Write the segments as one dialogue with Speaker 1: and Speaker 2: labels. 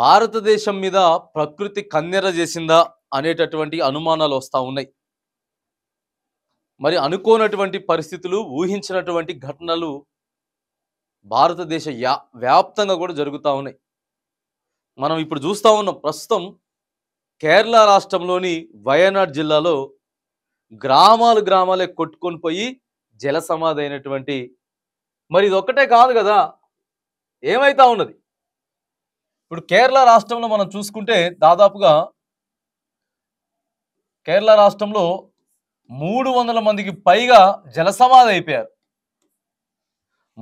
Speaker 1: భారతదేశం మీద ప్రకృతి కన్నెర చేసిందా అనేటటువంటి అనుమానాలు వస్తూ ఉన్నాయి మరి అనుకోనటువంటి పరిస్థితులు ఊహించినటువంటి ఘటనలు భారతదేశ యా వ్యాప్తంగా కూడా జరుగుతూ ఉన్నాయి మనం ఇప్పుడు చూస్తూ ఉన్నాం ప్రస్తుతం కేరళ రాష్ట్రంలోని వయనాడ్ జిల్లాలో గ్రామాలు గ్రామాలే కొట్టుకొని పోయి జల సమాధి అయినటువంటి మరి ఇది ఒక్కటే కాదు కదా ఏమైతా ఉన్నది ఇప్పుడు కేరళ రాష్ట్రంలో మనం చూసుకుంటే దాదాపుగా కేరళ రాష్ట్రంలో మూడు వందల మందికి పైగా జలసమాధి అయిపోయారు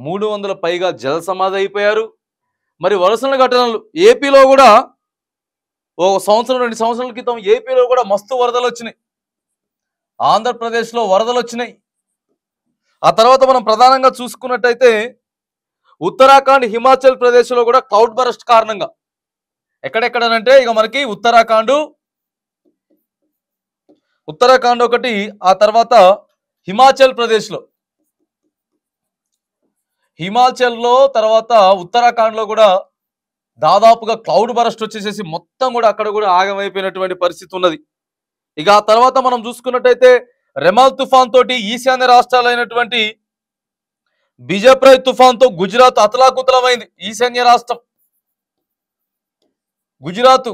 Speaker 1: మూడు వందల పైగా జలసమాధి అయిపోయారు మరి వలసల ఘటనలు ఏపీలో కూడా ఒక సంవత్సరం రెండు సంవత్సరాల క్రితం ఏపీలో కూడా మస్తు వరదలు వచ్చినాయి ఆంధ్రప్రదేశ్లో వరదలు వచ్చినాయి ఆ తర్వాత మనం ప్రధానంగా చూసుకున్నట్టయితే ఉత్తరాఖండ్ హిమాచల్ ప్రదేశ్లో కూడా క్లౌడ్ బరస్ట్ కారణంగా ఎక్కడెక్కడనంటే ఇక మనకి ఉత్తరాఖండ్ ఉత్తరాఖండ్ ఒకటి ఆ తర్వాత హిమాచల్ ప్రదేశ్లో హిమాచల్లో తర్వాత ఉత్తరాఖండ్లో కూడా దాదాపుగా క్లౌడ్ బరస్ట్ వచ్చేసేసి మొత్తం కూడా అక్కడ కూడా ఆగమైపోయినటువంటి పరిస్థితి ఉన్నది ఇక ఆ తర్వాత మనం చూసుకున్నట్టయితే రెమాల్ తుఫాన్ తోటి ఈశాన్య రాష్ట్రాలైనటువంటి బిజెప్రై తుఫాన్తో గుజరాత్ అతలాకుతలమైంది ఈశాన్య రాష్ట్రం గుజరాత్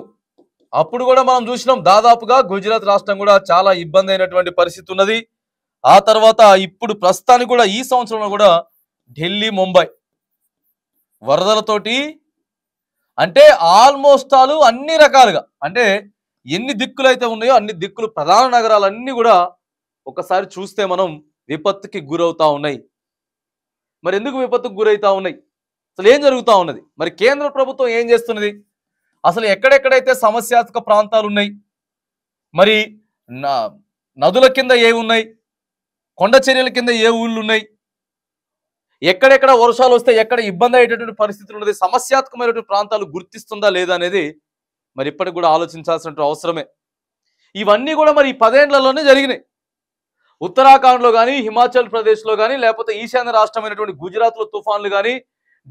Speaker 1: అప్పుడు కూడా మనం చూసినాం దాదాపుగా గుజరాత్ రాష్ట్రం కూడా చాలా ఇబ్బంది అయినటువంటి పరిస్థితి ఉన్నది ఆ తర్వాత ఇప్పుడు ప్రస్తుతానికి కూడా ఈ సంవత్సరంలో కూడా ఢిల్లీ ముంబై వరదలతోటి అంటే ఆల్మోస్ట్ ఆల్ అన్ని రకాలుగా అంటే ఎన్ని దిక్కులు అయితే ఉన్నాయో అన్ని దిక్కులు ప్రధాన నగరాలన్నీ కూడా ఒకసారి చూస్తే మనం విపత్తుకి గురవుతా ఉన్నాయి మరి ఎందుకు విపత్తుకు గురవుతా ఉన్నాయి అసలు ఏం జరుగుతూ ఉన్నది మరి కేంద్ర ప్రభుత్వం ఏం చేస్తున్నది అసలు ఎక్కడెక్కడైతే సమస్యాత్మక ప్రాంతాలు ఉన్నాయి మరి నదుల కింద ఏ ఉన్నాయి కొండ చర్యల కింద ఏ ఊళ్ళు ఉన్నాయి ఎక్కడెక్కడ వర్షాలు వస్తే ఎక్కడ ఇబ్బంది అయ్యేటటువంటి పరిస్థితులు ఉన్నది సమస్యాత్మకమైనటువంటి ప్రాంతాలు గుర్తిస్తుందా లేదా అనేది మరి ఇప్పటికి కూడా ఆలోచించాల్సిన అవసరమే ఇవన్నీ కూడా మరి ఈ పదేండ్లలోనే జరిగినాయి ఉత్తరాఖండ్లో కానీ హిమాచల్ ప్రదేశ్లో కానీ లేకపోతే ఈశాన్య రాష్ట్రమైనటువంటి గుజరాత్లో తుఫాన్లు కానీ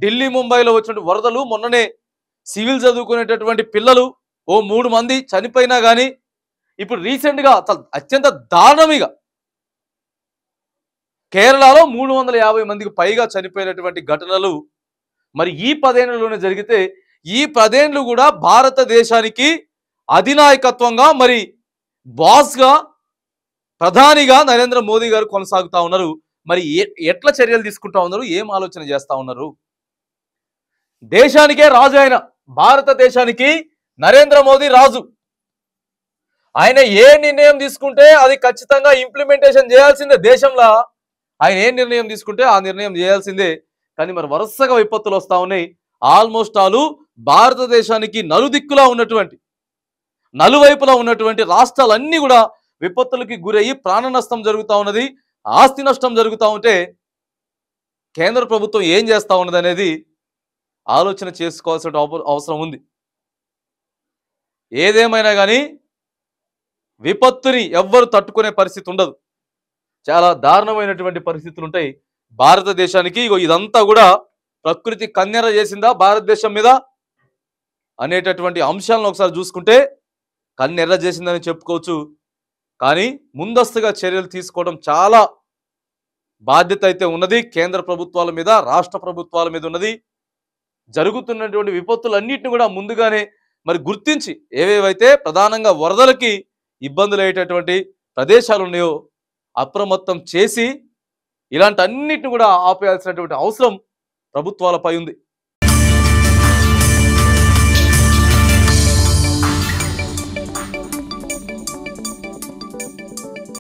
Speaker 1: ఢిల్లీ ముంబైలో వచ్చిన వరదలు మొన్ననే సివిల్ చదువుకునేటటువంటి పిల్లలు ఓ మూడు మంది చనిపోయినా కానీ ఇప్పుడు రీసెంట్గా అత్యంత దారుణమిగా కేరళలో మూడు వందల యాభై మందికి పైగా చనిపోయినటువంటి ఘటనలు మరి ఈ పదేళ్లలోనే జరిగితే ఈ పదేండ్లు కూడా భారతదేశానికి అధినాయకత్వంగా మరి బాస్గా ప్రధానిగా నరేంద్ర మోదీ గారు కొనసాగుతా ఉన్నారు మరి ఎట్లా చర్యలు తీసుకుంటా ఉన్నారు ఏం ఆలోచన చేస్తూ ఉన్నారు దేశానికే రాజు అయినా భారతదేశానికి నరేంద్ర మోదీ రాజు ఆయన ఏ నిర్ణయం తీసుకుంటే అది ఖచ్చితంగా ఇంప్లిమెంటేషన్ చేయాల్సిందే దేశంలో ఆయన ఏ నిర్ణయం తీసుకుంటే ఆ నిర్ణయం చేయాల్సిందే కానీ మరి వరుసగా విపత్తులు వస్తూ ఉన్నాయి ఆల్మోస్ట్ ఆలు భారతదేశానికి నలుదిక్కులా ఉన్నటువంటి నలువైపులా ఉన్నటువంటి రాష్ట్రాలన్నీ కూడా విపత్తులకి గురయ్యి ప్రాణ నష్టం జరుగుతూ ఉన్నది ఆస్తి నష్టం జరుగుతూ ఉంటే కేంద్ర ప్రభుత్వం ఏం చేస్తూ ఉన్నది అనేది ఆలోచన చేసుకోవాల్సిన అవసరం ఉంది ఏదేమైనా కానీ విపత్తుని ఎవ్వరు తట్టుకునే పరిస్థితి ఉండదు చాలా దారుణమైనటువంటి పరిస్థితులు ఉంటాయి భారతదేశానికి ఇదంతా కూడా ప్రకృతి కన్నెర చేసిందా భారతదేశం మీద అనేటటువంటి అంశాలను ఒకసారి చూసుకుంటే కన్నెర్ర చేసిందని చెప్పుకోవచ్చు కానీ ముందస్తుగా చర్యలు తీసుకోవడం చాలా బాధ్యత అయితే ఉన్నది కేంద్ర ప్రభుత్వాల మీద రాష్ట్ర ప్రభుత్వాల మీద ఉన్నది జరుగుతున్నటువంటి విపత్తులన్నింటిని కూడా ముందుగానే మరి గుర్తించి ఏవేవైతే ప్రధానంగా వరదలకి ఇబ్బందులు అయ్యేటటువంటి ప్రదేశాలు ఉన్నాయో అప్రమత్తం చేసి ఇలాంటి అన్నిటిని కూడా ఆపేయాల్సినటువంటి అవసరం ప్రభుత్వాలపై ఉంది